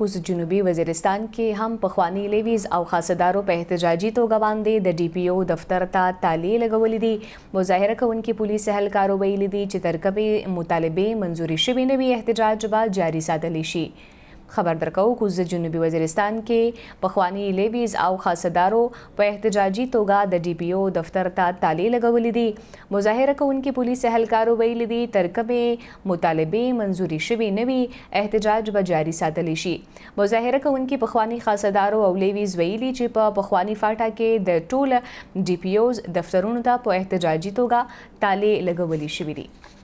کوز جنوبي وزیرستان کې هم پخوانی لیویز او خاصدارو په احتجاجي توګه باندې د ډي پی او دفتر ته تالې لګولې دي مظاهره کوونکي پولیس اهلکارو ویلي دي چې ترکبې مطالبه منځوري شوې نه وي احتجاج به جاري ساتلی شي خبر درکو کوز جنوبي وزیرستان کې پخوانی لیبیز او خاصدارو په احتجاجي توګه د ډي پی او دفتر ته تالې لګولې دي مظاهره کوونکې پولیس اهلکارو ویل دي ترکبه مطالبه منزوري شوي نوي احتجاج به جاري ساتل شي مظاهره کوونکې پخوانی خاصدارو او لیبیز ویلي چې په پخوانی فاټا کې د ټول ډي پی اوز دفترونو ته په احتجاجي توګه تالې لګولې شوې دي